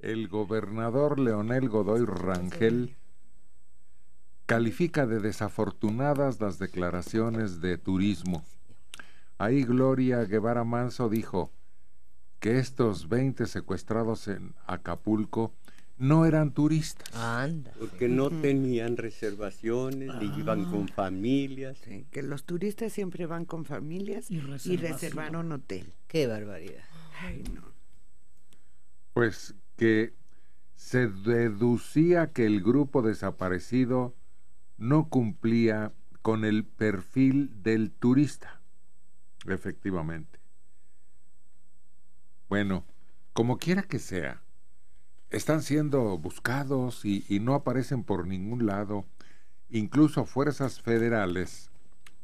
el gobernador Leonel Godoy Rangel califica de desafortunadas las declaraciones de turismo. Ahí Gloria Guevara Manso dijo que estos 20 secuestrados en Acapulco no eran turistas. Porque no tenían reservaciones, ni iban con ah. familias. Sí, que los turistas siempre van con familias y, y reservaron hotel. Qué barbaridad. Ay, no. Pues que se deducía que el grupo desaparecido no cumplía con el perfil del turista. Efectivamente. Bueno, como quiera que sea, están siendo buscados y, no aparecen por ningún lado. Incluso fuerzas federales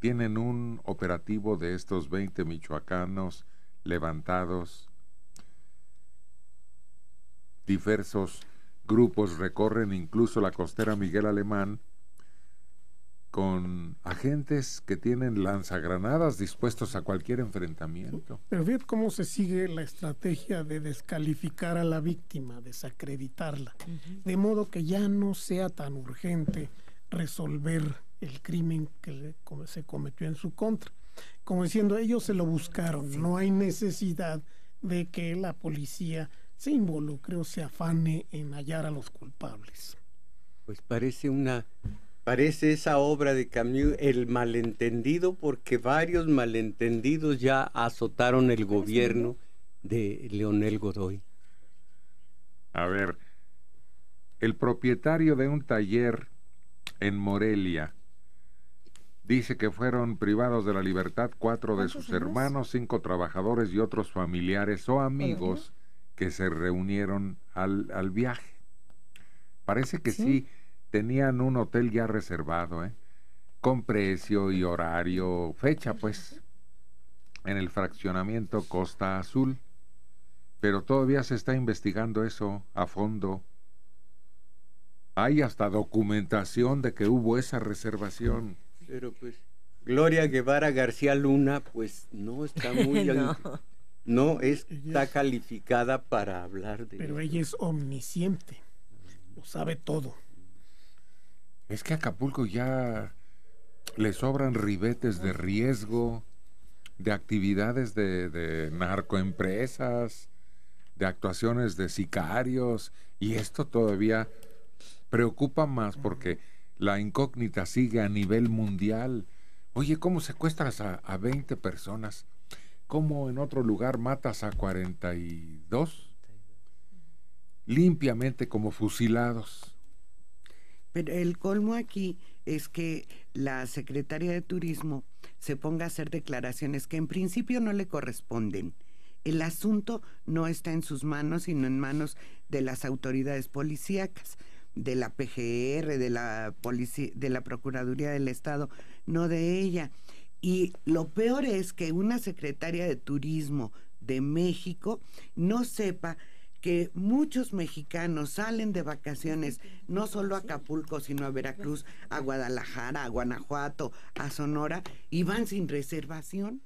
tienen un operativo de estos 20 michoacanos levantados Diversos grupos recorren incluso la costera Miguel Alemán con agentes que tienen lanzagranadas dispuestos a cualquier enfrentamiento. Pero fíjate cómo se sigue la estrategia de descalificar a la víctima, desacreditarla, de modo que ya no sea tan urgente resolver el crimen que se cometió en su contra. Como diciendo, ellos se lo buscaron, no hay necesidad de que la policía se involucre o se afane en hallar a los culpables. Pues parece una parece esa obra de Camus El malentendido porque varios malentendidos ya azotaron el gobierno de Leonel Godoy. A ver, el propietario de un taller en Morelia dice que fueron privados de la libertad cuatro de sus hermanos, cinco trabajadores y otros familiares o amigos que se reunieron al, al viaje. Parece que ¿Sí? tenían un hotel ya reservado, ¿eh? con precio y horario, fecha pues, en el fraccionamiento Costa Azul. Pero todavía se está investigando eso a fondo. Hay hasta documentación de que hubo esa reservación. Pero pues Gloria Guevara García Luna, pues no está muy... No está calificada para hablar de Pero ella es omnisciente, lo sabe todo. Es que Acapulco ya le sobran ribetes de riesgo, de actividades de, de narcoempresas, de actuaciones de sicarios, y esto todavía preocupa más porque la incógnita sigue a nivel mundial. Oye, ¿cómo secuestras a, a 20 personas? como en otro lugar matas a 42 limpiamente como fusilados. Pero el colmo aquí es que la secretaria de Turismo se ponga a hacer declaraciones que en principio no le corresponden. El asunto no está en sus manos, sino en manos de las autoridades policíacas, de la PGR, de la, de la Procuraduría del Estado, no de ella. Y lo peor es que una secretaria de Turismo de México no sepa que muchos mexicanos salen de vacaciones no solo a Acapulco, sino a Veracruz, a Guadalajara, a Guanajuato, a Sonora, y van sin reservación.